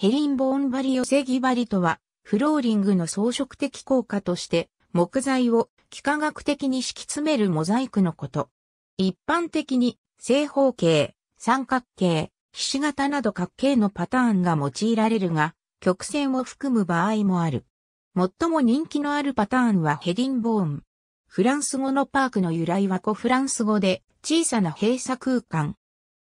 ヘリンボーン針り寄せ木針とは、フローリングの装飾的効果として、木材を幾何学的に敷き詰めるモザイクのこと。一般的に、正方形、三角形、ひし形など角形のパターンが用いられるが、曲線を含む場合もある。最も人気のあるパターンはヘリンボーン。フランス語のパークの由来は古フランス語で、小さな閉鎖空間。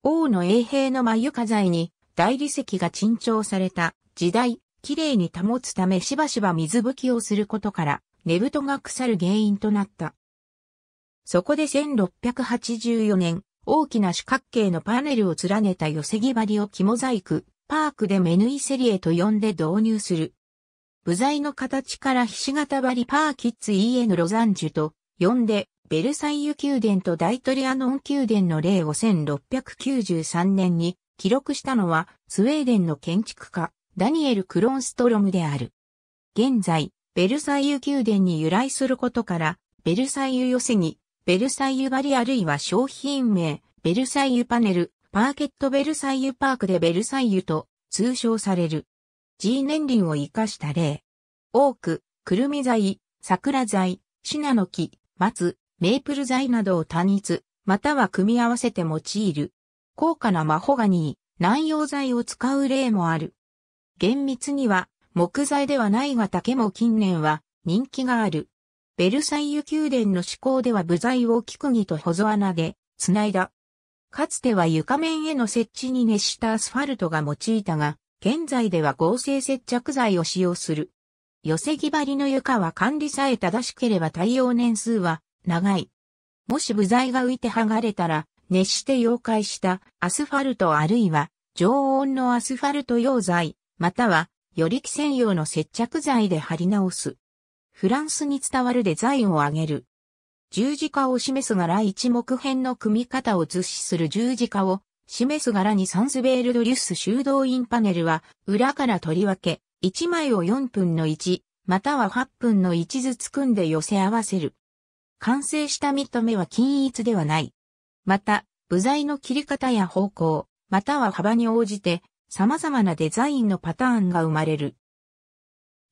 王の衛兵の眉火材に、大理石が珍重された時代、綺麗に保つためしばしば水拭きをすることから、寝太が腐る原因となった。そこで1684年、大きな四角形のパネルを連ねた寄せ木張りを木モザイク、パークでメヌイセリエと呼んで導入する。部材の形から菱形張りパーキッツ e n ロザンジュと呼んで、ベルサイユ宮殿と大トリアノン宮殿の例を1693年に記録したのはスウェーデンの建築家ダニエル・クロンストロムである。現在、ベルサイユ宮殿に由来することから、ベルサイユ寄せに、ベルサイユバリ、あるいは商品名、ベルサイユパネル、パーケットベルサイユパークでベルサイユと通称される。G 年輪を生かした例。多く、クルミ材、桜材、シナノキ、松、メープル材などを単一、または組み合わせて用いる高価なマホガニー、南洋材を使う例もある。厳密には木材ではないが竹も近年は人気がある。ベルサイユ宮殿の施工では部材を木釘と細穴で繋いだ。かつては床面への設置に熱したアスファルトが用いたが、現在では合成接着剤を使用する。寄せ木張りの床は管理さえ正しければ耐用年数は長い。もし部材が浮いて剥がれたら熱して溶解したアスファルトあるいは常温のアスファルト溶剤、またはより気専用の接着剤で貼り直す。フランスに伝わるデザインを挙げる。十字架を示す柄一目編の組み方を図示する十字架を示す柄にサンスベールドリュス修道院パネルは裏から取り分け、1枚を4分の1、または8分の1ずつ組んで寄せ合わせる。完成した見た目は均一ではない。また、部材の切り方や方向、または幅に応じて、様々なデザインのパターンが生まれる。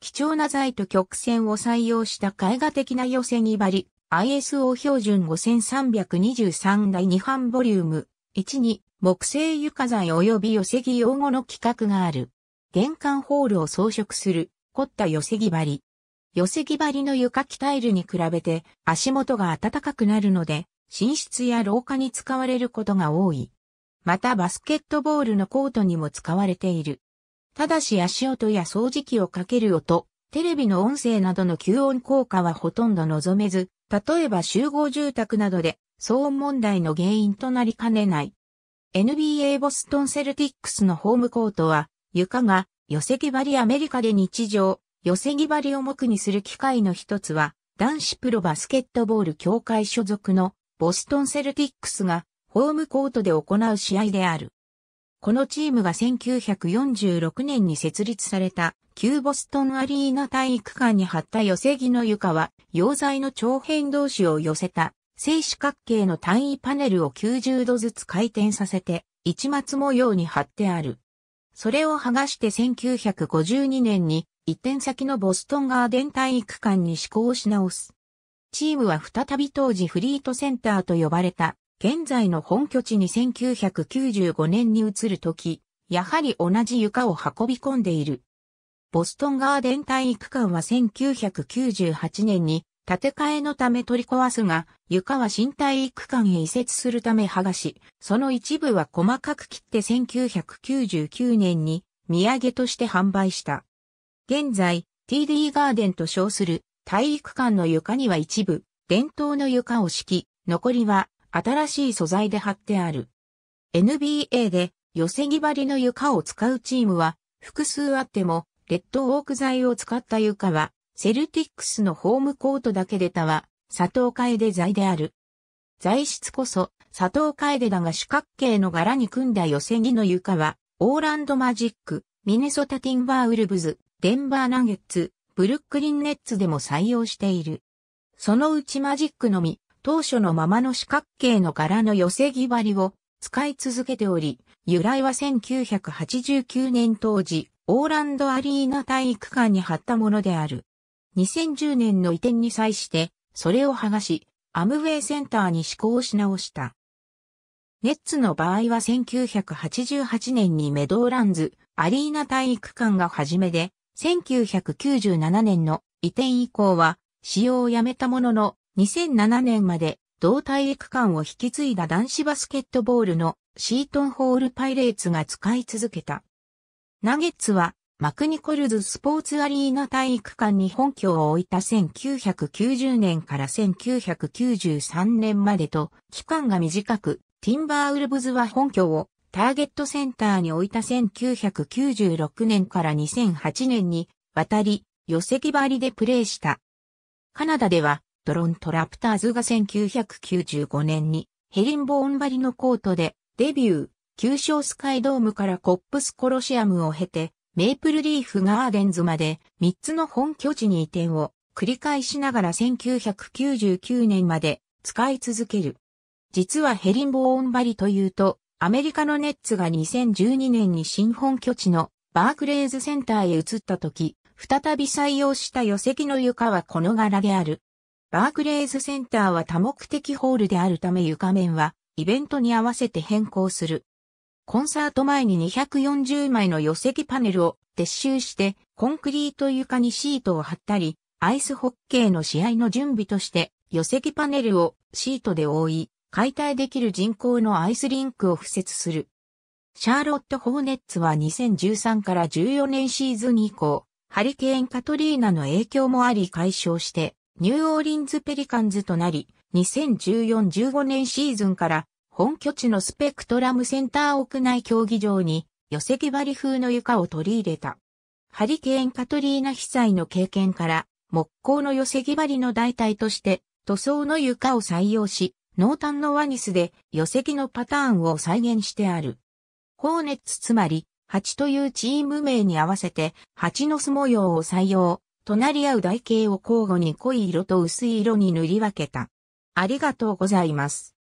貴重な材と曲線を採用した絵画的な寄せ木張り、ISO 標準5323第2版ボリューム1に木製床材及び寄せ木用語の規格がある。玄関ホールを装飾する凝った寄せ木張り。寄せ木張りの床木タイルに比べて足元が暖かくなるので寝室や廊下に使われることが多い。またバスケットボールのコートにも使われている。ただし足音や掃除機をかける音、テレビの音声などの吸音効果はほとんど望めず、例えば集合住宅などで騒音問題の原因となりかねない。NBA ボストンセルティックスのホームコートは、床が寄せ木張りアメリカで日常、寄せ木張りを目にする機会の一つは、男子プロバスケットボール協会所属のボストンセルティックスがホームコートで行う試合である。このチームが1946年に設立された旧ボストンアリーナ体育館に張った寄せ木の床は、溶剤の長辺同士を寄せた静止角形の単位パネルを90度ずつ回転させて、市松模様に貼ってある。それを剥がして1952年に一点先のボストンガーデン体育館に施行し直す。チームは再び当時フリートセンターと呼ばれた、現在の本拠地に1995年に移るとき、やはり同じ床を運び込んでいる。ボストンガーデン体育館は1998年に建て替えのため取り壊すが、床は新体育館へ移設するため剥がし、その一部は細かく切って1999年に土産として販売した。現在、TD ガーデンと称する体育館の床には一部、伝統の床を敷き、残りは新しい素材で貼ってある。NBA で寄せ木張りの床を使うチームは複数あっても、レッドウォーク材を使った床は、セルティックスのホームコートだけでたは、砂糖楓材である。材質こそ、砂糖楓だが四角形の柄に組んだ寄せ木の床は、オーランドマジック、ミネソタティンバーウルブズ、デンバーナゲッツ、ブルックリンネッツでも採用している。そのうちマジックのみ、当初のままの四角形の柄の寄せ木張りを使い続けており、由来は1989年当時、オーランドアリーナ体育館に貼ったものである。2010年の移転に際して、それを剥がし、アムウェイセンターに施行し直した。ネッツの場合は1988年にメドーランズアリーナ体育館が初めで、1997年の移転以降は使用をやめたものの2007年まで同体育館を引き継いだ男子バスケットボールのシートンホールパイレーツが使い続けた。ナゲッツはマクニコルズスポーツアリーナ体育館に本拠を置いた1990年から1993年までと期間が短くティンバーウルブズは本拠をターゲットセンターに置いた1996年から2008年に渡り、寄席張りでプレーした。カナダでは、ドロントラプターズが1995年にヘリンボーン張りのコートでデビュー、旧称スカイドームからコップスコロシアムを経て、メイプルリーフガーデンズまで3つの本拠地に移転を繰り返しながら1999年まで使い続ける。実はヘリンボーン張りというと、アメリカのネッツが2012年に新本拠地のバークレーズセンターへ移った時、再び採用した寄席の床はこの柄である。バークレーズセンターは多目的ホールであるため床面はイベントに合わせて変更する。コンサート前に240枚の寄席パネルを撤収してコンクリート床にシートを貼ったり、アイスホッケーの試合の準備として寄席パネルをシートで覆い、解体できる人工のアイスリンクを付設する。シャーロット・ホーネッツは2013から14年シーズン以降、ハリケーン・カトリーナの影響もあり解消して、ニューオーリンズ・ペリカンズとなり、2014-15年シーズンから本拠地のスペクトラムセンター屋内競技場に寄せ木張り風の床を取り入れた。ハリケーン・カトリーナ被災の経験から木工の寄せ木張りの代替として塗装の床を採用し、濃淡のワニスで寄席のパターンを再現してある。ホーネッツつまり、蜂というチーム名に合わせて、蜂の巣模様を採用、隣り合う台形を交互に濃い色と薄い色に塗り分けた。ありがとうございます。